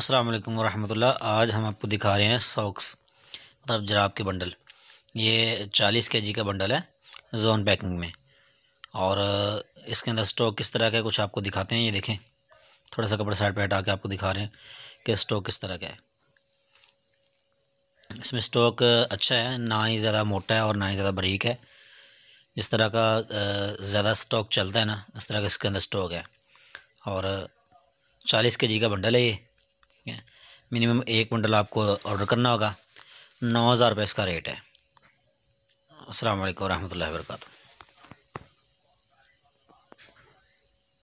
अस्सलाम वालेकुम वरहमतुल्लाह आज हम आपको दिखा रहे हैं सॉक्स मतलब जराब के बंडल ये 40 के जी का बंडल है जोन पैकिंग में और इसके अंदर स्टॉक किस तरह का है कुछ आपको दिखाते हैं ये देखें थोड़ा सा कपड़ा साइड पर हटा के आपको दिखा रहे हैं कि स्टॉक किस तरह का है इसमें स्टॉक अच्छा है ना ही ज़्यादा मोटा है और ना ही ज़्यादा बारीक है जिस तरह का ज़्यादा स्टॉक चलता है ना उस तरह का इसके अंदर स्टॉक है और चालीस के जी का बंडल है ये ठीक है मिनिमम एक बंडल आपको ऑर्डर करना होगा नौ हज़ार रुपये इसका रेट है असल वरह वर्का